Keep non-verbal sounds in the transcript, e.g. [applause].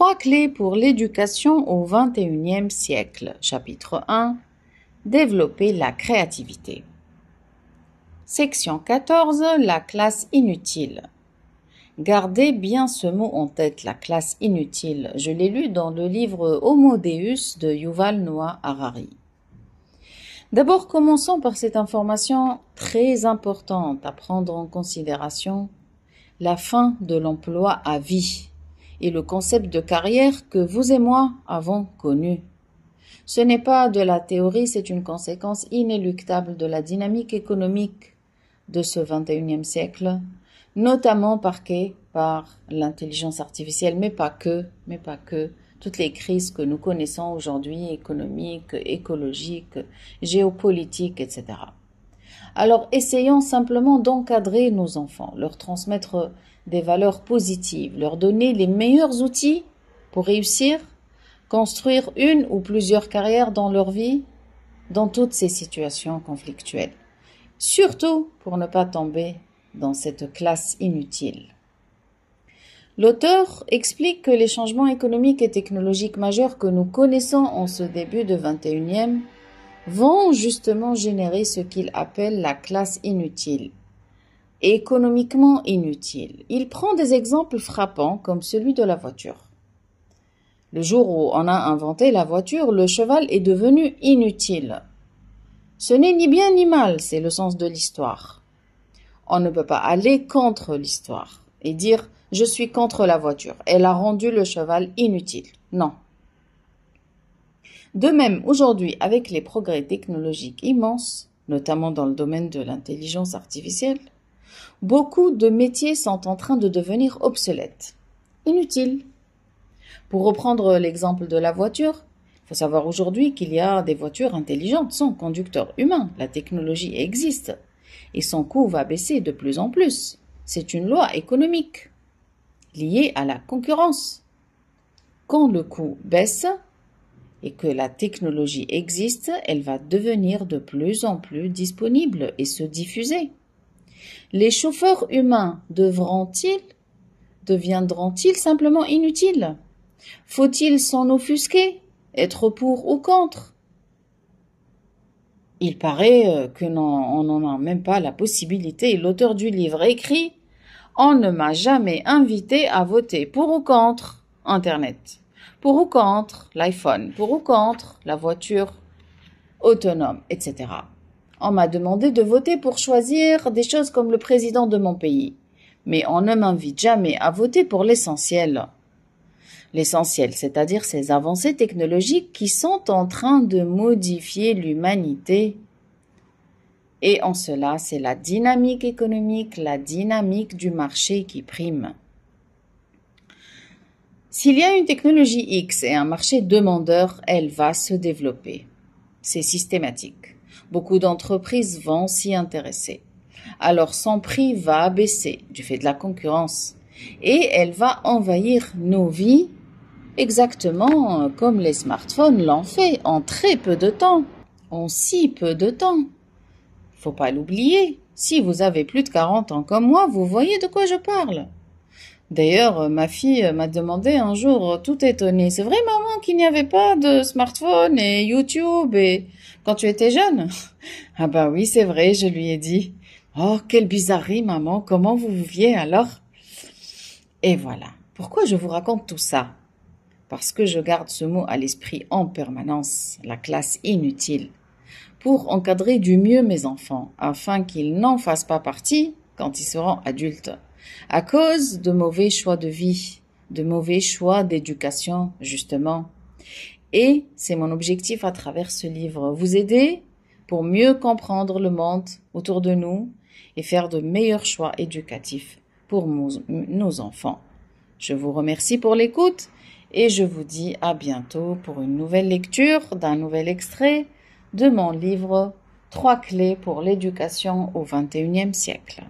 Trois clés pour l'éducation au XXIe siècle. Chapitre 1. Développer la créativité. Section 14. La classe inutile. Gardez bien ce mot en tête, la classe inutile. Je l'ai lu dans le livre Homo Deus de Yuval Noah Harari. D'abord, commençons par cette information très importante à prendre en considération, la fin de l'emploi à vie et le concept de carrière que vous et moi avons connu. Ce n'est pas de la théorie, c'est une conséquence inéluctable de la dynamique économique de ce XXIe siècle, notamment parquée par l'intelligence artificielle, mais pas que, mais pas que. Toutes les crises que nous connaissons aujourd'hui, économiques, écologiques, géopolitiques, etc. Alors essayons simplement d'encadrer nos enfants, leur transmettre des valeurs positives, leur donner les meilleurs outils pour réussir, construire une ou plusieurs carrières dans leur vie, dans toutes ces situations conflictuelles. Surtout pour ne pas tomber dans cette classe inutile. L'auteur explique que les changements économiques et technologiques majeurs que nous connaissons en ce début de 21e vont justement générer ce qu'il appelle la classe inutile, économiquement inutile. Il prend des exemples frappants comme celui de la voiture. Le jour où on a inventé la voiture, le cheval est devenu inutile. Ce n'est ni bien ni mal, c'est le sens de l'histoire. On ne peut pas aller contre l'histoire et dire je suis contre la voiture, elle a rendu le cheval inutile. Non, de même, aujourd'hui, avec les progrès technologiques immenses, notamment dans le domaine de l'intelligence artificielle, beaucoup de métiers sont en train de devenir obsolètes, inutiles. Pour reprendre l'exemple de la voiture, il faut savoir aujourd'hui qu'il y a des voitures intelligentes sans conducteur humain. La technologie existe et son coût va baisser de plus en plus. C'est une loi économique liée à la concurrence. Quand le coût baisse, et que la technologie existe, elle va devenir de plus en plus disponible et se diffuser. Les chauffeurs humains devront-ils deviendront-ils simplement inutiles Faut-il s'en offusquer Être pour ou contre Il paraît euh, que non, on n'en a même pas la possibilité. L'auteur du livre écrit On ne m'a jamais invité à voter pour ou contre Internet pour ou contre l'iPhone, pour ou contre la voiture autonome, etc. On m'a demandé de voter pour choisir des choses comme le président de mon pays. Mais on ne m'invite jamais à voter pour l'essentiel. L'essentiel, c'est-à-dire ces avancées technologiques qui sont en train de modifier l'humanité. Et en cela, c'est la dynamique économique, la dynamique du marché qui prime. S'il y a une technologie X et un marché demandeur, elle va se développer. C'est systématique. Beaucoup d'entreprises vont s'y intéresser. Alors son prix va baisser du fait de la concurrence et elle va envahir nos vies exactement euh, comme les smartphones l'ont fait en très peu de temps, en si peu de temps. Faut pas l'oublier. Si vous avez plus de 40 ans comme moi, vous voyez de quoi je parle. D'ailleurs, euh, ma fille euh, m'a demandé un jour, euh, tout étonnée, c'est vrai maman qu'il n'y avait pas de smartphone et YouTube et quand tu étais jeune [laughs] Ah bah oui, c'est vrai, je lui ai dit. Oh, quelle bizarrerie maman, comment vous viviez alors Et voilà. Pourquoi je vous raconte tout ça Parce que je garde ce mot à l'esprit en permanence, la classe inutile, pour encadrer du mieux mes enfants, afin qu'ils n'en fassent pas partie quand ils seront adultes à cause de mauvais choix de vie, de mauvais choix d'éducation, justement. Et c'est mon objectif à travers ce livre, vous aider pour mieux comprendre le monde autour de nous et faire de meilleurs choix éducatifs pour nos, enfants. Je vous remercie pour l'écoute et je vous dis à bientôt pour une nouvelle lecture d'un nouvel extrait de mon livre Trois clés pour l'éducation au XXIe siècle.